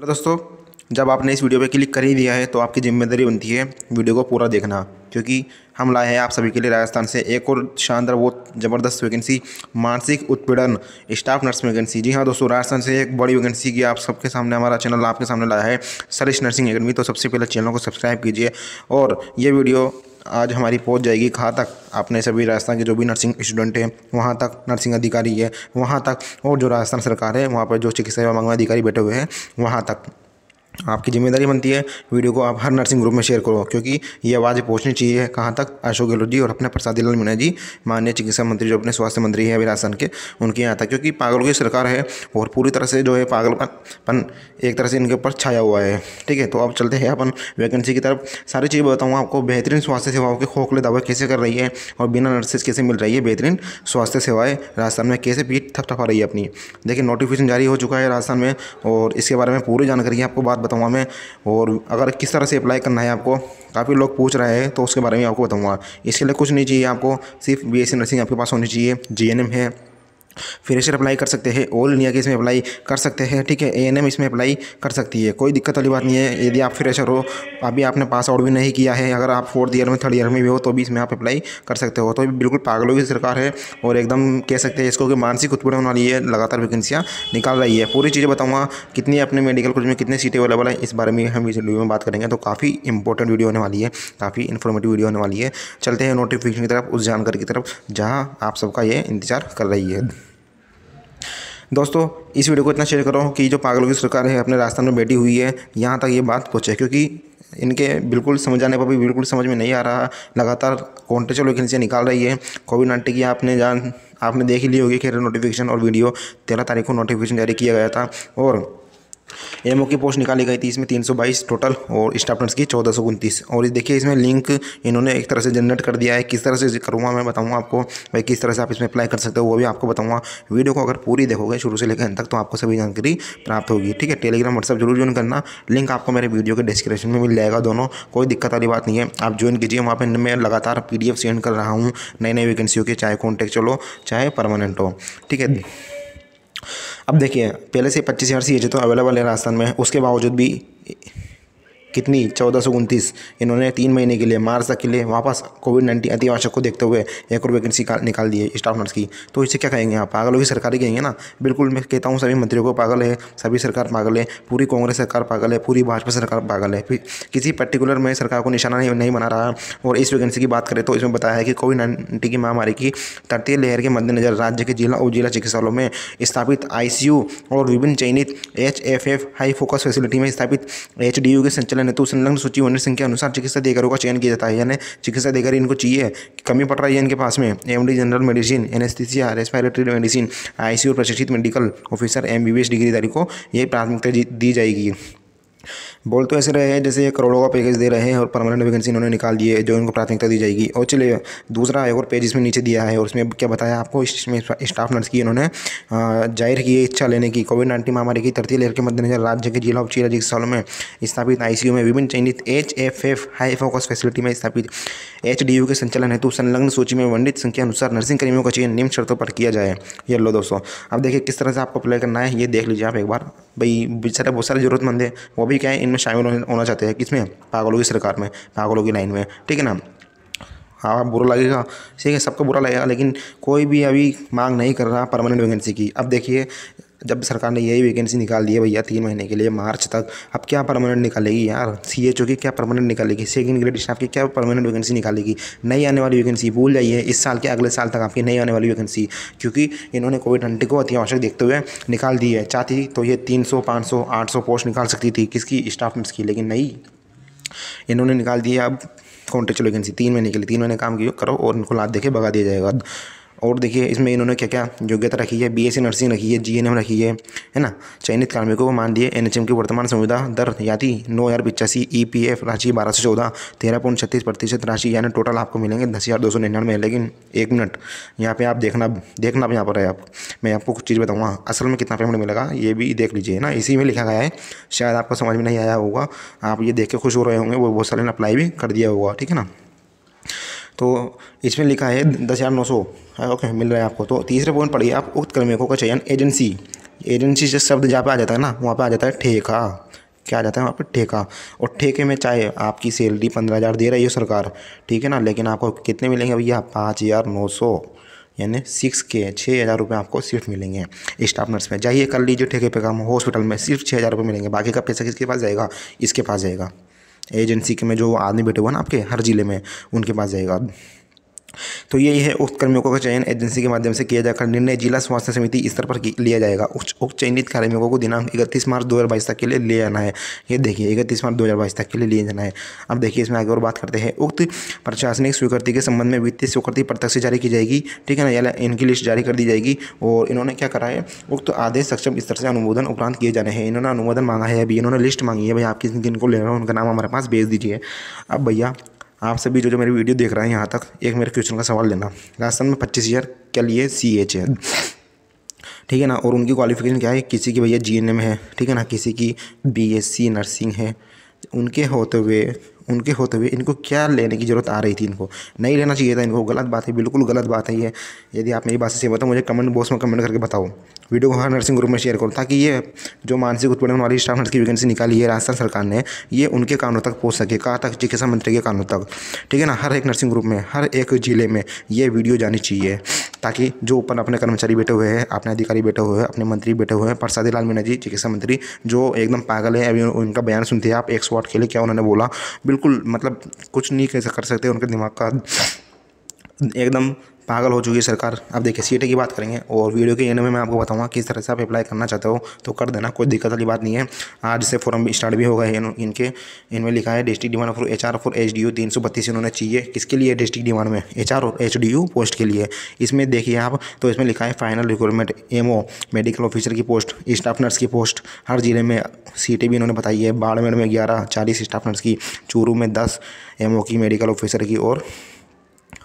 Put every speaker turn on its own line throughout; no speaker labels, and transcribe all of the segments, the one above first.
hello दोस्तों जब आपने इस वीडियो पे क्लिक कर ही दिया है तो आपकी जिम्मेदारी बनती है वीडियो को पूरा देखना क्योंकि हम लाए हैं आप सभी के लिए राजस्थान से एक और शानदार वो ज़बरदस्त वैकेंसी मानसिक उत्पीड़न स्टाफ नर्स वैकेंसी जी हाँ दोस्तों राजस्थान से एक बड़ी वैकेंसी की आप सबके सामने हमारा चैनल आपके सामने लाया है सरिश नर्सिंग अकेडमी तो सबसे पहले चैनल को सब्सक्राइब कीजिए और ये वीडियो आज हमारी पहुंच जाएगी कहाँ तक अपने सभी राजस्थान के जो भी नर्सिंग स्टूडेंट हैं वहाँ तक नर्सिंग अधिकारी है वहाँ तक और जो राजस्थान सरकार है वहाँ पर जो चिकित्सा एवं मंगवा अधिकारी बैठे हुए हैं वहाँ तक आपकी जिम्मेदारी बनती है वीडियो को आप हर नर्सिंग ग्रुप में शेयर करो क्योंकि ये आवाज़ पहुंचनी चाहिए कहाँ तक अशोक गहलोत जी और अपने प्रसादी लाल मीणा जी माननीय चिकित्सा मंत्री जो अपने स्वास्थ्य मंत्री हैं राजस्थान के उनके यहाँ तक क्योंकि पागलों की सरकार है और पूरी तरह से जो है पागलपन एक तरह से इनके ऊपर छाया हुआ है ठीक है तो अब चलते हैं अपन वैकेंसी की तरफ सारी चीज़ बताऊँ आपको बेहतरीन स्वास्थ्य सेवाओं के खोखले दावे कैसे कर रही है और बिना नर्सेज कैसे मिल रही है बेहतरीन स्वास्थ्य सेवाएँ राजस्थान में कैसे पीठ थपथपा रही है अपनी देखिए नोटिफिकेशन जारी हो चुका है राजस्थान में और इसके बारे में पूरी जानकारी आपको बात बताऊँगा मैं और अगर किस तरह से अप्लाई करना है आपको काफ़ी लोग पूछ रहे हैं तो उसके बारे में आपको बताऊँगा इसके लिए कुछ नहीं चाहिए आपको सिर्फ बी नर्सिंग आपके पास होनी चाहिए जी है फ्रेशर अप्लाई कर सकते हैं ऑल इंडिया के इसमें अप्लाई कर सकते हैं ठीक है ए इसमें अप्लाई कर सकती है कोई दिक्कत वाली बात नहीं है यदि आप फ्रेशर हो अभी आपने पास आउट भी नहीं किया है अगर आप फोर्थ ईयर में थर्ड ईयर में भी हो तो भी इसमें आप अप्लाई कर सकते हो तो बिल्कुल पागलों की सरकार है और एकदम कह सकते हैं इसको कि मानसिक उत्पीड़न होने वाली है लगातार वैकेंसियाँ निकाल रही है पूरी चीज़ें बताऊँगा कितनी अपने मेडिकल कॉलेज में कितनी सीटें अवेलेबल हैं इस बारे में हम इस वीडियो में बात करेंगे तो काफ़ी इंपॉर्टेंट वीडियो होने वाली है काफ़ी इन्फॉर्मेटिव वीडियो होने वाली है चलते हैं नोटिफिकेशन की तरफ उस जानकारी की तरफ जहाँ आप सबका ये इंतजार कर रही है दोस्तों इस वीडियो को इतना शेयर करो कि जो पागलों की सरकार है अपने राजस्थान में बैठी हुई है यहाँ तक ये बात पहुँचे क्योंकि इनके बिल्कुल समझाने पर भी बिल्कुल समझ में नहीं आ रहा लगातार कॉन्टेचर वैकेंसियाँ निकाल रही है कोविड नाइन्टीन की आपने जान आपने देख ही ली होगी कि नोटिफिकेशन और वीडियो तेरह तारीख को नोटिफिकेशन जारी किया गया था और एम की पोस्ट निकाली गई थी इसमें 322 टोटल और स्टाफ नर्स की चौदह सौ उनतीस और देखिए इसमें लिंक इन्होंने एक तरह से जनरेट कर दिया है किस तरह से करूँगा मैं बताऊँगा आपको भाई किस तरह से आप इसमें अप्लाई कर सकते हो वो भी आपको बताऊँगा वीडियो को अगर पूरी देखोगे शुरू से लेकर अंत तक तो आपको सभी जानकारी प्राप्त होगी ठीक है टेलीग्राम व्हाट्सअप जरूर ज्वाइन करना लिंक आपको मेरे वीडियो के डिस्क्रिप्शन में मिल जाएगा दोनों कोई दिक्कत वाली बात नहीं है आप ज्वाइन कीजिए वहाँ पर मैं लगातार पी सेंड कर रहा हूँ नई नई वैकेंसी के चाहे कॉन्टैक्ट चलो चाहे परमानेंट हो ठीक है अब देखिए पहले से पच्चीस हज़ार सी एच तो अवेलेबल है राजस्थान में उसके बावजूद भी कितनी चौदह सौ उनतीस इन्होंने तीन महीने के लिए मार्च तक के लिए वापस कोविड नाइन्टीन आवश्यक को देखते हुए एक और वैकेंसी निकाल दी है स्टाफ नर्स की तो इसे क्या कहेंगे आप पागल होगी सरकार कहेंगे ना बिल्कुल मैं कहता हूँ सभी मंत्रियों को पागल है सभी सरकार पागल है पूरी कांग्रेस सरकार पागल है पूरी भाजपा सरकार पागल है किसी पर्टिकुलर में सरकार को निशाना नहीं, नहीं बना रहा और इस वैकेंसी की बात करें तो इसमें बताया है कि कोविड नाइन्टीन की महामारी की तृतीय लहर के मद्देनजर राज्य के जिला और जिला चिकित्सालयों में स्थापित आई और विभिन्न चयनित H F F high focus facility में स्थापित एच डी यू के संचालन चलन है तो संलग्न सूची वर्ण संख्या अनुसार चिकित्सा देकरों का चयन किया जाता है यानी चिकित्सा देकर इनको चाहिए कमी पड़ रही है इनके पास में M general medicine anaesthesia respiratory medicine आई और प्रशिक्षित मेडिकल ऑफिसर एम डिग्रीधारी को यह प्राथमिकता दी जाएगी बोल तो ऐसे रहे हैं जैसे ये करोड़ों का पैकेज दे रहे हैं और परमानेंट वैकेंसी इन्होंने निकाल दी है जो इनको प्राथमिकता दी जाएगी और चलिए दूसरा एक और पेज इसमें नीचे दिया है और उसमें क्या बताया आपको इसमें स्टाफ नर्स की इन्होंने जाहिर की इच्छा लेने की कोविड नाइन्टीन महामारी की तरती लहर के मद्देनजर राज्य के जिला उपचार चिकित्सालयों में स्थापित आईसीयू में विभिन्न चयनित H F F high focus facility में स्थापित एच डी यू के संचालन हेतु संलग्न सूची में वंडित संख्या अनुसार नर्सिंग कर्मियों का चयन निम्न शर्तों पर किया जाए ये लो दोस्तों अब देखिए किस तरह से आपको अप्लाई करना है ये देख लीजिए आप एक बार भाई बेचारे बहुत सारे जरूरतमंद है वो भी क्या है इनमें शामिल होना चाहते हैं किसमें पागलों की सरकार में पागलों की लाइन में ठीक है ना हाँ बुरा लगेगा ठीक है सबको बुरा लगेगा लेकिन कोई भी अभी मांग नहीं कर रहा परमानेंट वैकेंसी की अब देखिए जब सरकार ने यही वैकेंसी निकाल दी है भैया तीन महीने के लिए मार्च तक अब क्या परमानेंट निकालेगी यार सी एच ओ की क्या परमानेंट निकालेगी सेकंड ग्रेड स्टाफ की क्या परमानेंट वैकेंसी निकालेगी नई आने वाली वैकेंसी भूल जाइए इस साल के अगले साल तक आपकी नई आने वाली वैकेंसी क्योंकि इन्होंने कोविड नाइन्टीन को आवश्यक देखते हुए निकाल दी है चाहती तो ये तीन सौ पाँच सौ आठ सौ पोस्ट निकाल सकती थी किसकी स्टाफ में की लेकिन नहीं इन्होंने निकाल दिया अब कॉन्ट्रेक्चुअल वैकेंसी तीन महीने के लिए तीन महीने काम करो और इनको लाद देखे भगा दिया जाएगा और देखिए इसमें इन्होंने क्या क्या योग्यता रखी है बीएससी नर्सिंग रखी है जीएनएम रखी है है ना चयनित कार्मिकों को मान दिए एनएचएम की वर्तमान संविधा दर या थी नौ हज़ार पिचासी ई e पी एफ राशि बारह सौ चौदह तेरह पॉइंट छत्तीस प्रतिशत राशि यानी टोटल आपको मिलेंगे दस हज़ार दो सौ निन्यानवे लेकिन एक मिनट यहाँ पे आप देखना देखना आप यहाँ पर है आप मैं आपको कुछ चीज़ बताऊँगा असल में कितना पेमेंट मिलेगा ये भी देख लीजिए ना इसी में लिखा गया है शायद आपको समझ में नहीं आया होगा आप ये देख के खुश हो रहे होंगे वो बहुत सारे ने अप्लाई भी कर दिया होगा ठीक है ना तो इसमें लिखा है दस हज़ार नौ सौ हाँ, ओके मिल रहा है आपको तो तीसरे पॉइंट पढ़िए आप उक्त कर्मियों का चयन एजेंसी एजेंसी से शब्द जहाँ पे आ जाता है ना वहाँ पे आ जाता है ठेका क्या आ जाता है वहाँ पर ठेका और ठेके में चाहे आपकी सैलरी पंद्रह हज़ार दे रही हो सरकार ठीक है ना लेकिन आपको कितने मिलेंगे भैया पाँच हज़ार नौ सौ यानी सिक्स के छः हज़ार रुपये आपको सिर्फ मिलेंगे स्टाफ नर्स में जाइए कर लीजिए ठेके पे काम हॉस्पिटल में सिर्फ छः हज़ार रुपये मिलेंगे बाकी का पैसा किसके पास जाएगा इसके पास जाएगा एजेंसी के में जो आदमी बैठे हुए हैं ना आपके हर ज़िले में उनके पास जाएगा तो यही है उक्त कर्मियों का चयन एजेंसी के माध्यम से किया जाकर निर्णय जिला स्वास्थ्य समिति स्तर पर लिया जाएगा उक्त चयनित कार्मिकों को दिनांक इकतीस मार्च दो तक के लिए ले जाना है ये देखिए इकतीस मार्च दो तक के लिए लिए जाना है अब देखिए इसमें आगे और बात करते हैं उक्त प्रशासनिक स्वीकृति के संबंध में वित्तीय स्वीकृति प्रत्यक्ष जारी की जाएगी ठीक है ना या इनकी लिस्ट जारी कर दी जाएगी और इन्होंने क्या करा है उक्त आदेश सक्षम स्तर से अनुमोदन उपरांत किए जाने हैं इन्होंने अनुमोदन मांगा है अभी इन्होंने लिस्ट मांगी है भाई आप किस किन को ले रहे हो उनका नाम हमारे पास भेज दीजिए अब भैया आप सभी जो जो मेरी वीडियो देख रहे हैं यहाँ तक एक मेरे क्वेश्चन का सवाल लेना राजस्थान में पच्चीस ईयर के लिए सी एच है ठीक है ना और उनकी क्वालिफिकेशन क्या है किसी की भैया जी एन एम है ठीक है ना किसी की बी एस सी नर्सिंग है उनके होते हुए उनके होते हुए इनको क्या लेने की ज़रूरत आ रही थी इनको नहीं लेना चाहिए था इनको गलत बात है बिल्कुल गलत बात है ये यदि आप मेरी बात से बताओ मुझे कमेंट बॉक्स में कमेंट करके बताओ वीडियो को हर नर्सिंग ग्रुप में शेयर करो ताकि ये जो मानसिक उत्पीड़न वाली स्टाफ नर्स की वैकेंसी निकाली है राजस्थान सरकार ने ये उनके कानों तक पहुँच सके कहाँ तक चिकित्सा मंत्री के कानों तक ठीक है ना हर एक नर्सिंग ग्रुप में हर एक ज़िले में ये वीडियो जानी चाहिए ताकि जो ऊपर अपने कर्मचारी बैठे हुए हैं अपने अधिकारी बैठे हुए हैं अपने मंत्री बैठे हुए हैं परसादी लाल मीणा जी चिकित्सा मंत्री जो एकदम पागल है अभी उनका बयान सुनते हैं आप एक स्वाट के लिए क्या उन्होंने बोला बिल्कुल मतलब कुछ नहीं कर सकते उनके दिमाग का एकदम पागल हो चुकी है सरकार अब देखिए सी की बात करेंगे और वीडियो के एंड में मैं आपको बताऊँगा किस तरह से आप अप्लाई करना चाहते हो तो कर देना कोई दिक्कत वाली बात नहीं है आज से फॉर्म स्टार्ट भी हो गए इन, इनके इनमें लिखा है district demand for H R for H D U तीन सौ बत्तीस इन्होंने चाहिए किसके लिए डिस्ट्रिक्ट डिमांड में एच आर और एच डी यू पोस्ट के लिए इसमें देखिए आप तो इसमें लिखा है final requirement M O medical officer की पोस्ट स्टाफ नर्स की पोस्ट हर ज़िले में सीटें भी इन्होंने बताई है बाड़मेर में ग्यारह चालीस स्टाफ नर्स की चूरू में दस एम की मेडिकल ऑफिसर की और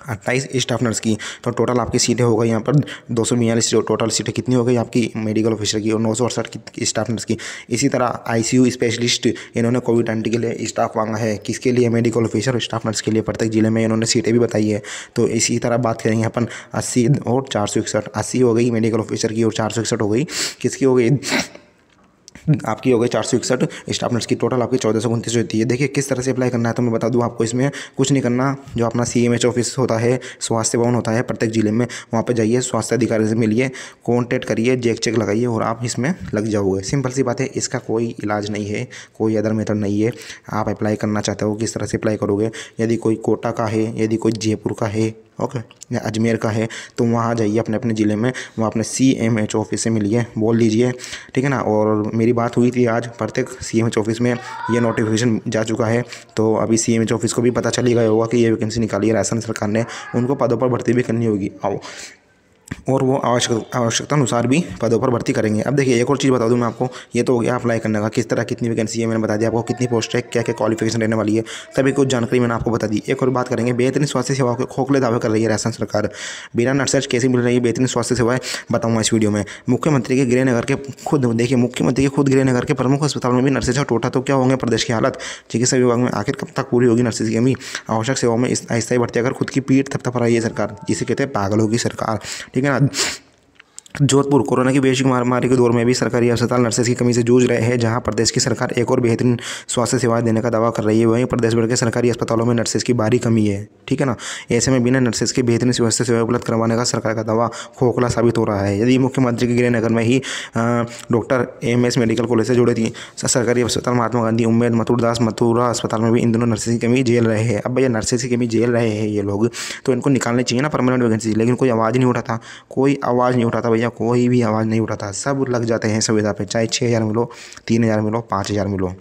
अट्ठाईस स्टाफ नर्स की तो टोटल आपकी सीटें हो गई यहाँ पर दो सौ बयालीस टोटल सीटें कितनी हो गई आपकी मेडिकल ऑफिसर की और नौ सौ अड़सठ स्टाफ नर्स की इसी तरह आईसीयू स्पेशलिस्ट इन्होंने कोविड नाइन्टीन के लिए स्टाफ मांगा है किसके लिए मेडिकल ऑफिसर और स्टाफ नर्स के लिए प्रत्येक जिले में इन्होंने सीटें भी बताई है तो इसी तरह बात करेंगे अपन अस्सी और चार सौ इकसठ अस्सी हो गई मेडिकल ऑफिसर की और चार सौ इकसठ हो गई किसकी हो गई आपकी हो गई चार सौ इकसठ स्टाफ नर्स की टोटल आपकी चौदह सौ उनतीस होती है देखिए किस तरह से अप्लाई करना है तो मैं बता दूँ आपको इसमें कुछ नहीं करना जो अपना सी ऑफिस होता है स्वास्थ्य भवन होता है प्रत्येक जिले में वहाँ पर जाइए स्वास्थ्य अधिकारी से मिलिए कॉन्टेक्ट करिए जेक चेक लगाइए और आप इसमें लग जाओगे सिंपल सी बात है इसका कोई इलाज नहीं है कोई अदर मेथड नहीं है आप अप्लाई करना चाहते हो किस तरह से अप्लाई करोगे यदि कोई कोटा का है यदि कोई जयपुर का है ओके या अजमेर का है तो वहाँ जाइए अपने अपने ज़िले में वहाँ अपने सी एम एच ऑफिस से मिलिए बोल लीजिए ठीक है ना और मेरी बात हुई थी आज प्रत्येक सी एम एच ऑफिस में ये नोटिफिकेशन जा चुका है तो अभी सी एम एच ऑफिस को भी पता चल ही गया होगा कि ये वैकेंसी निकाली है राजस्थान सरकार ने उनको पदों पर भर्ती भी करनी होगी आओ और वो आवश्यक आवश्यकता अनुसार भी पदों पर भर्ती करेंगे अब देखिए एक और चीज़ बता दूँ मैं आपको ये तो हो गया अप्लाई करने का किस तरह कितनी वैकेंसी है मैंने बता दिया आपको कितनी पोस्ट है क्या क्या क्वालिफिकेशन रहने वाली है सभी कुछ जानकारी मैंने आपको बता दी एक और बात करेंगे बेहतरीन स्वास्थ्य सेवाओं के खोखले दावे कर रही है राजस्थान सरकार बिना नर्सर्च कैसे मिल रही है बेहतरीन स्वास्थ्य सेवाएं बताऊँगा इस वीडियो में मुख्यमंत्री के गृहनगर के खुद देखिए मुख्यमंत्री के खुद गृहनगर के प्रमुख अस्पताल में भी नर्सेज का टोटा तो क्या होंगे प्रदेश की हालत चिकित्सा विभाग में आखिर कब तक पूरी होगी नर्सेज की कमी आवश्यक सेवाओं में स्थायी भर्ती अगर खुद की पीठ थपथपा रही है सरकार जिसे कहते हैं पागल होगी सरकार ठीक 그러 जोधपुर कोरोना की वैश्विक महामारी के दौर में भी सरकारी अस्पताल नर्सेज की कमी से जूझ रहे हैं जहां प्रदेश की सरकार एक और बेहतरीन स्वास्थ्य सेवाएं देने का दावा कर रही है वहीं प्रदेश भर के सरकारी अस्पतालों में नर्सेस की भारी कमी है ठीक है ना ऐसे में बिना नर्सेस के बेहतरीन स्वास्थ्य सेवाएं उपलब्ध करवाने का सरकार का दावा खोखला साबित हो रहा है यदि मुख्यमंत्री के गृहनगर में ही डॉक्टर एम मेडिकल कॉलेज से जुड़े थी सरकारी अस्पताल महात्मा गांधी उम्मेद मथुरदास मथुरा अस्पताल में भी इन दोनों नर्सेस की कमी झेल रहे हैं अब भैया नर्सेस की कमी झेल रहे हैं ये लोग तो इनको निकालने चाहिए ना परमानेंट वैकेंसी लेकिन कोई आवाज़ नहीं उठाता कोई आवाज़ नहीं उठाता भैया कोई भी आवाज़ नहीं उठाता सब लग जाते हैं सुविधा पर चाहे छः हज़ार मिलो तीन हज़ार मिलो पाँच हज़ार मिलो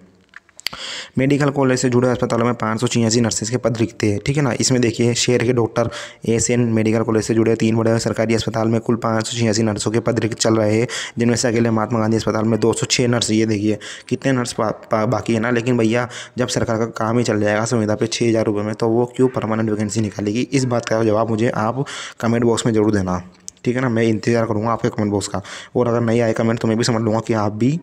मेडिकल कॉलेज से जुड़े अस्पतालों में पाँच सौ छियासी नर्सेज के पद रिक्त हैं ठीक है ना इसमें देखिए शहर के doctor S N medical college से जुड़े तीन बड़े सरकारी अस्पताल में कुल पाँच सौ छियासी नर्सों के पद रिक्त चल रहे हैं जिनमें से अकेले महात्मा गांधी अस्पताल में दो सौ छः नर्स ये देखिए कितने नर्स पा, पा, बाकी है ना लेकिन भैया जब सरकार का काम ही चल जाएगा संविधा पे छः हज़ार रुपये में तो वो क्यों परमानेंट वैकेंसी निकालेगी इस बात का जवाब मुझे आप कमेंट बॉक्स में जरूर देना ठीक है ना मैं इंतज़ार करूँगा आपके कमेंट बॉक्स का और अगर नहीं आए कमेंट तो मैं भी समझ लूँगा कि आप भी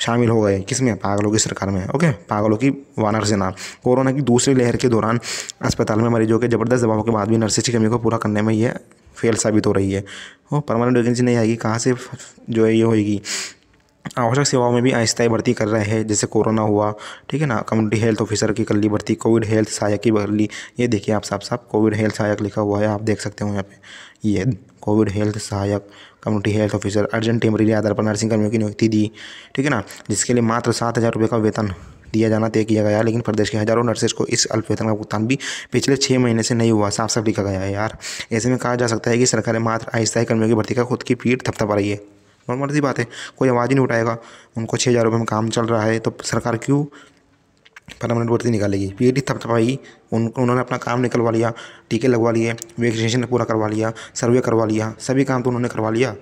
शामिल हो गए किस में पागलों की सरकार में ओके पागलों की वानर सेना कोरोना की दूसरी लहर के दौरान अस्पताल में मरीजों के ज़बरदस्त दबाव के बाद भी नर्सेज की कमी को पूरा करने में यह फेल साबित हो रही है और परमानेंट वैकेंसी नहीं आएगी कहाँ से जो है ये होएगी आवश्यक सेवाओं में भी आहिस्ताई भर्ती कर रहे हैं जैसे कोरोना हुआ ठीक है ना कम्युनिटी हेल्थ ऑफिसर की कर ली भर्ती कोविड हेल्थ सहायक की भर ली ये देखिए आप साफ साफ कोविड हेल्थ सहायक लिखा हुआ है आप देख सकते हो यहाँ पे ये कोविड हेल्थ सहायक community health officer urgent temporary आधार पर नर्सिंग कर्मियों की नियुक्ति दी ठीक है ना जिसके लिए मात्र सात हज़ार रुपये का वेतन दिया जाना तय किया गया लेकिन प्रदेश के हजारों नर्सेज को इस अल्प वेतन का भुगतान भी पिछले छः महीने से नहीं हुआ साफ साफ लिखा गया है यार ऐसे में कहा जा सकता है कि सरकारें मात्र आहिस्ताई कर्मियों की भर्ती का खुद की पीठ थपथपा रही है नॉर्मल सी बात है कोई आवाज़ ही नहीं उठाएगा उनको छः हज़ार रुपये में काम चल रहा है तो सरकार क्यों परमानेंट भर्ती निकालेगी पी एडी थपथपाई उन उन्होंने अपना काम निकलवा लिया टीके लगवा लिए वैक्सीनेशन पूरा करवा लिया सर्वे करवा लिया सभी काम तो उन्होंने करवा लिया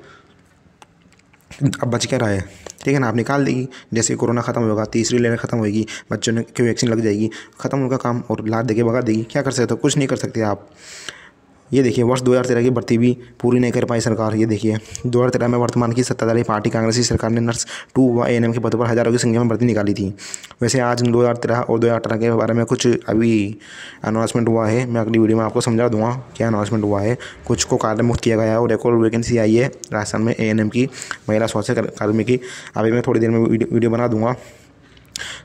अब बच क्या रहा है ठीक है ना आप निकाल देगी जैसे कोरोना ख़त्म होगा तीसरी लेन ख़त्म होगी बच्चों ने की वैक्सीन लग जाएगी ख़त्म उनका काम और लाद देके भगा देगी क्या कर सकते हो कुछ नहीं कर सकते आप ये देखिए वर्ष 2013 की भर्ती भी पूरी नहीं कर पाई सरकार ये देखिए 2013 में वर्तमान की सत्ताधारी पार्टी कांग्रेस की सरकार ने नर्स टू व ए के पद पर हज़ारों की संख्या में भर्ती निकाली थी वैसे आज 2013 और 2018 के बारे में कुछ अभी अनाउंसमेंट हुआ है मैं अगली वीडियो में आपको समझा दूँगा क्या अनाउंसमेंट हुआ है कुछ को कार्य मुक्त किया गया है और एक और वैकेंसी आई है राजस्थान में ए की महिला स्वास्थ्य कर्मी की अभी मैं थोड़ी देर में वीडियो बना दूँगा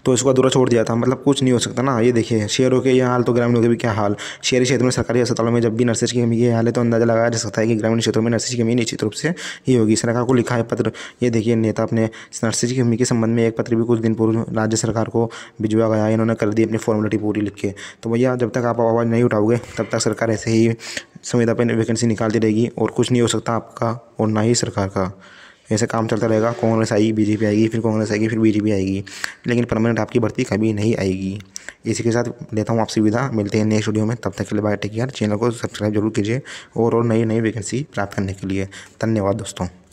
तो इसको अधूरा छोड़ दिया था मतलब कुछ नहीं हो सकता ना ये देखिए शहरों के ये हाल तो ग्रामीणों के भी क्या हाल शहरी क्षेत्र में सरकारी अस्पतालों में जब भी नर्सेज की कमी ये हाल है तो अंदाजा लगाया जा सकता है कि ग्रामीण क्षेत्रों में नर्सेज की कमी निश्चित रूप से ही होगी सरकार को लिखा है पत्र ये देखिए नेता अपने नर्सेज की कमी के संबंध में एक पत्र भी कुछ दिन पूर्व राज्य सरकार को भिजवा गया इन्होंने कर दी अपनी फॉर्मेलिटी पूरी लिख के तो भैया जब तक आप आवाज़ नहीं उठाओगे तब तक सरकार ऐसे ही संविदा पर वैकेंसी निकालती रहेगी और कुछ नहीं हो सकता आपका और ना ही सरकार का ऐसे काम चलता रहेगा कांग्रेस आएगी बीजेपी आएगी फिर कांग्रेस आएगी फिर बीजेपी आएगी लेकिन परमानेंट आपकी भर्ती कभी नहीं आएगी इसी के साथ लेता हूँ आपसे विदा मिलते हैं नेक्स्ट वीडियो में तब तक के लिए बाय टेक यार चैनल को सब्सक्राइब जरूर कीजिए और और नई नई वैकेंसी प्राप्त करने के लिए धन्यवाद दोस्तों